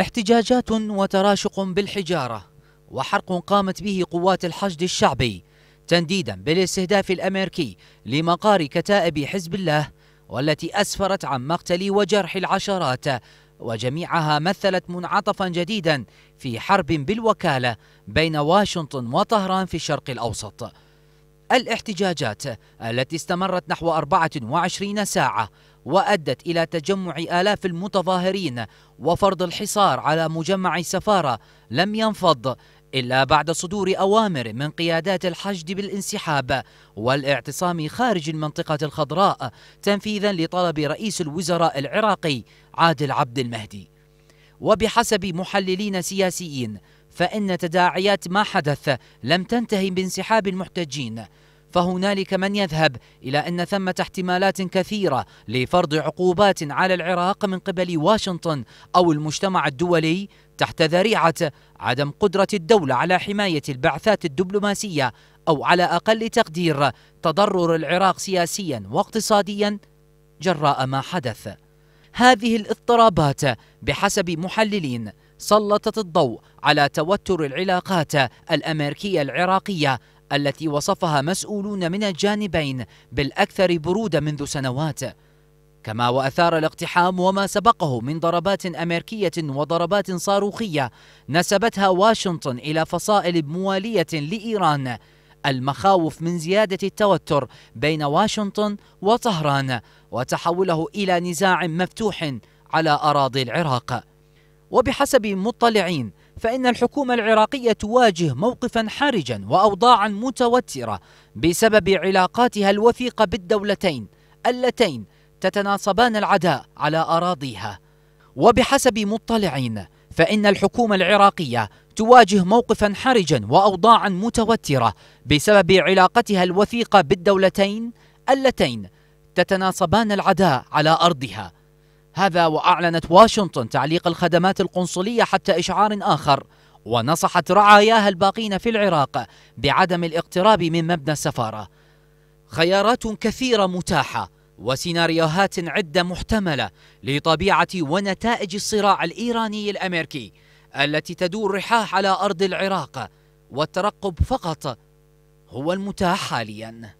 احتجاجات وتراشق بالحجارة وحرق قامت به قوات الحشد الشعبي تنديدا بالاستهداف الأمريكي لمقار كتائب حزب الله والتي أسفرت عن مقتل وجرح العشرات وجميعها مثلت منعطفا جديدا في حرب بالوكالة بين واشنطن وطهران في الشرق الأوسط الاحتجاجات التي استمرت نحو 24 ساعة وأدت إلى تجمع آلاف المتظاهرين وفرض الحصار على مجمع السفارة لم ينفض إلا بعد صدور أوامر من قيادات الحشد بالانسحاب والاعتصام خارج المنطقة الخضراء تنفيذا لطلب رئيس الوزراء العراقي عادل عبد المهدي وبحسب محللين سياسيين فإن تداعيات ما حدث لم تنتهي بانسحاب المحتجين فهنالك من يذهب إلى أن ثمة احتمالات كثيرة لفرض عقوبات على العراق من قبل واشنطن أو المجتمع الدولي تحت ذريعة عدم قدرة الدولة على حماية البعثات الدبلوماسية أو على أقل تقدير تضرر العراق سياسيا واقتصاديا جراء ما حدث هذه الاضطرابات بحسب محللين سلطت الضوء على توتر العلاقات الأمريكية العراقية التي وصفها مسؤولون من الجانبين بالأكثر برودة منذ سنوات كما وأثار الاقتحام وما سبقه من ضربات أمريكية وضربات صاروخية نسبتها واشنطن إلى فصائل موالية لإيران المخاوف من زيادة التوتر بين واشنطن وطهران وتحوله إلى نزاع مفتوح على أراضي العراق وبحسب مطلعين فإن الحكومة العراقية تواجه موقفا حرجا وأوضاعا متوترة بسبب علاقاتها الوثيقة بالدولتين اللتين تتناصبان العداء على أراضيها وبحسب مطلعين فإن الحكومة العراقية تواجه موقفا حرجا وأوضاعا متوترة بسبب علاقتها الوثيقة بالدولتين اللتين تتناصبان العداء على أرضها هذا وأعلنت واشنطن تعليق الخدمات القنصلية حتى إشعار آخر ونصحت رعاياها الباقين في العراق بعدم الاقتراب من مبنى السفارة خيارات كثيرة متاحة وسيناريوهات عدة محتملة لطبيعة ونتائج الصراع الإيراني الأمريكي التي تدور رحاح على أرض العراق والترقب فقط هو المتاح حالياً